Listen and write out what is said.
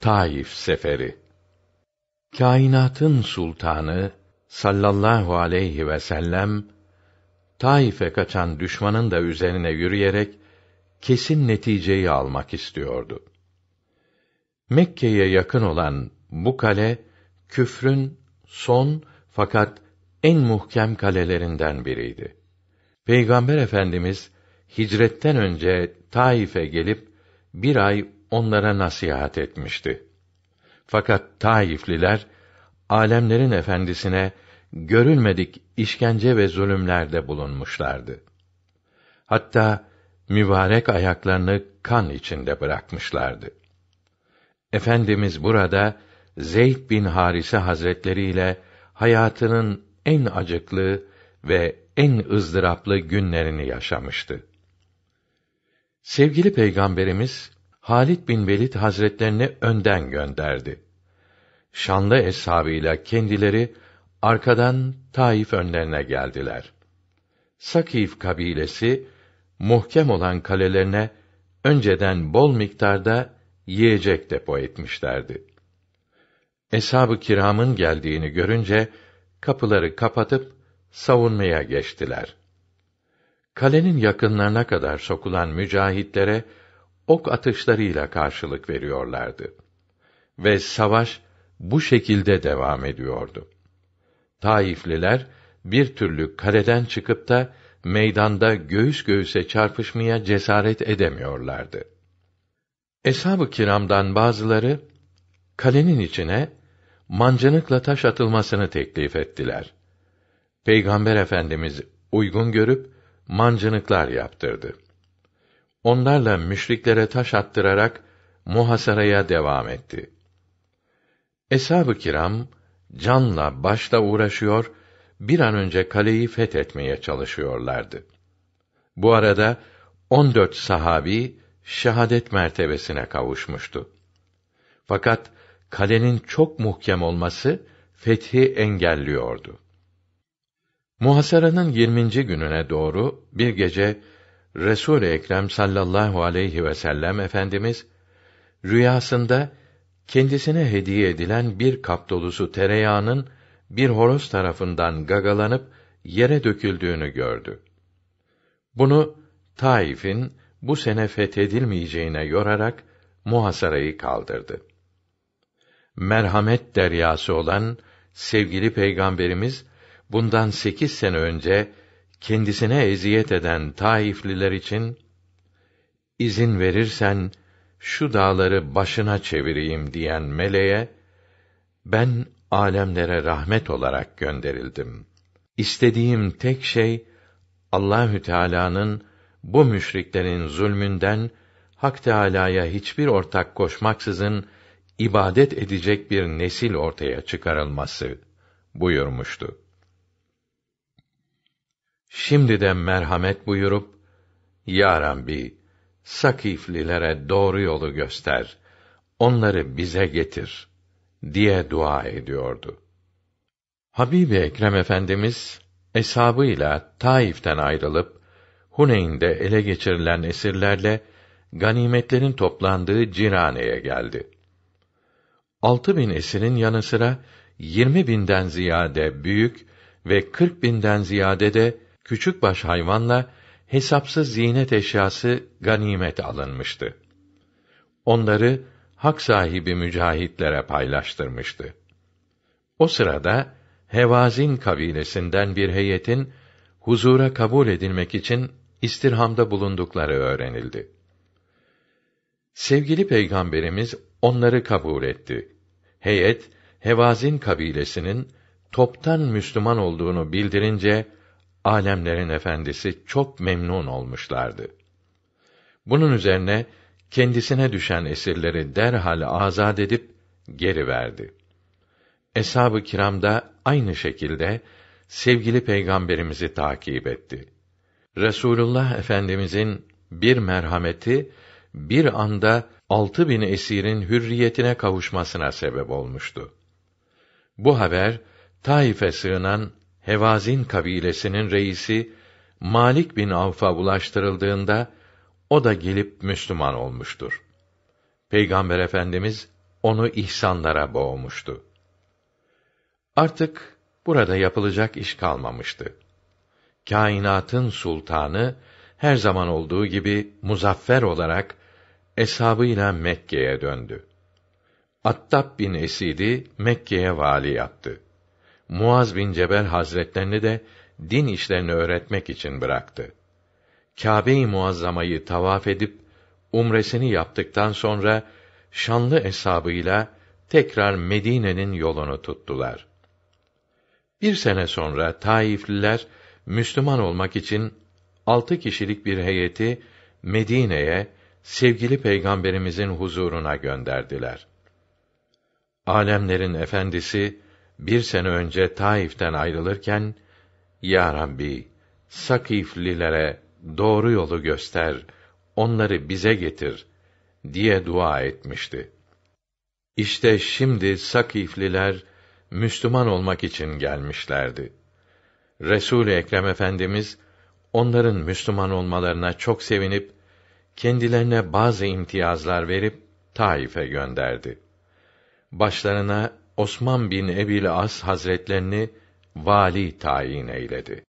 Taif seferi Kainatın sultanı sallallahu aleyhi ve sellem Taif'e kaçan düşmanın da üzerine yürüyerek kesin neticeyi almak istiyordu. Mekke'ye yakın olan bu kale küfrün son fakat en muhkem kalelerinden biriydi. Peygamber Efendimiz hicretten önce Taif'e gelip bir ay onlara nasihat etmişti. Fakat Taifliler alemlerin efendisine görülmedik işkence ve zulümlerde bulunmuşlardı. Hatta mübarek ayaklarını kan içinde bırakmışlardı. Efendimiz burada Zeyd bin Harise Hazretleri ile hayatının en acıklı ve en ızdıraplı günlerini yaşamıştı. Sevgili Peygamberimiz Halit bin Velid hazretlerini önden gönderdi. Şanlı eshabıyla kendileri arkadan Taif önlerine geldiler. Sakif kabilesi muhkem olan kalelerine önceden bol miktarda yiyecek depo etmişlerdi. Eshab-ı kiramın geldiğini görünce kapıları kapatıp savunmaya geçtiler. Kalenin yakınlarına kadar sokulan mücahitlere ok atışlarıyla karşılık veriyorlardı. Ve savaş bu şekilde devam ediyordu. Taifliler bir türlü kaleden çıkıp da meydanda göğüs göğüse çarpışmaya cesaret edemiyorlardı. Eshab-ı kiramdan bazıları kalenin içine mancınıkla taş atılmasını teklif ettiler. Peygamber Efendimiz uygun görüp mancınıklar yaptırdı. Onlarla müşriklere taş attırarak muhasaraya devam etti. Eshab-ı kiram canla başla uğraşıyor, bir an önce kaleyi fethetmeye çalışıyorlardı. Bu arada 14 sahabi şehadet mertebesine kavuşmuştu. Fakat kalenin çok muhkem olması fethi engelliyordu. Muhasaranın 20. gününe doğru bir gece Resul Ekrem sallallahu aleyhi ve sellem efendimiz rüyasında kendisine hediye edilen bir kap dolusu tereyağının bir horoz tarafından gagalanıp yere döküldüğünü gördü. Bunu Taif'in bu sene fethedilmeyeceğine yorarak muhasarayı kaldırdı. Merhamet deryası olan sevgili peygamberimiz bundan sekiz sene önce kendisine eziyet eden Taifliler için izin verirsen şu dağları başına çevireyim diyen meleğe ben alemlere rahmet olarak gönderildim. İstediğim tek şey Allahü Teala'nın bu müşriklerin zulmünden Hak Teala'ya hiçbir ortak koşmaksızın ibadet edecek bir nesil ortaya çıkarılması buyurmuştu. Şimdi de merhamet buyurup Ya Rabbi Sakiflilere doğru yolu göster. Onları bize getir diye dua ediyordu. Habib Habibi Ekrem Efendimiz hesabıyla Taif'ten ayrılıp Huneyn'de ele geçirilen esirlerle ganimetlerin toplandığı Cirane'ye geldi. Altı bin esirin yanı sıra yirmi binden ziyade büyük ve kırk binden ziyade de Küçük baş hayvanla hesapsız ziynet eşyası ganimet alınmıştı. Onları hak sahibi mücahitlere paylaştırmıştı. O sırada Hevazin kabilesinden bir heyetin huzura kabul edilmek için istirhamda bulundukları öğrenildi. Sevgili peygamberimiz onları kabul etti. Heyet Hevazin kabilesinin toptan Müslüman olduğunu bildirince alemlerin efendisi çok memnun olmuşlardı. Bunun üzerine kendisine düşen esirleri derhal azad edip geri verdi. Eshab-ı kiram da aynı şekilde sevgili peygamberimizi takip etti. Resulullah Efendimizin bir merhameti bir anda altı bin esirin hürriyetine kavuşmasına sebep olmuştu. Bu haber Taif'e sığınan Hevazin kabilesinin reisi Malik bin Avf'a ulaştırıldığında o da gelip Müslüman olmuştur. Peygamber Efendimiz onu ihsanlara boğmuştu. Artık burada yapılacak iş kalmamıştı. Kainatın sultanı her zaman olduğu gibi muzaffer olarak eshabıyla Mekke'ye döndü. Attab bin Esidi Mekke'ye vali yaptı. Muaz bin Cebel Hazretlerini de din işlerini öğretmek için bıraktı. Kâbe-i Muazzama'yı tavaf edip umresini yaptıktan sonra şanlı hesabıyla tekrar Medine'nin yolunu tuttular. Bir sene sonra Taifliler Müslüman olmak için altı kişilik bir heyeti Medine'ye sevgili peygamberimizin huzuruna gönderdiler. Alemlerin efendisi bir sene önce Taif'ten ayrılırken Ya Rabbi Sakiflilere doğru yolu göster, onları bize getir diye dua etmişti. İşte şimdi Sakifliler Müslüman olmak için gelmişlerdi. Resul-i Ekrem Efendimiz onların Müslüman olmalarına çok sevinip kendilerine bazı imtiyazlar verip Taif'e gönderdi. Başlarına Osman bin Ebil As Hazretlerini vali tayin eyledi.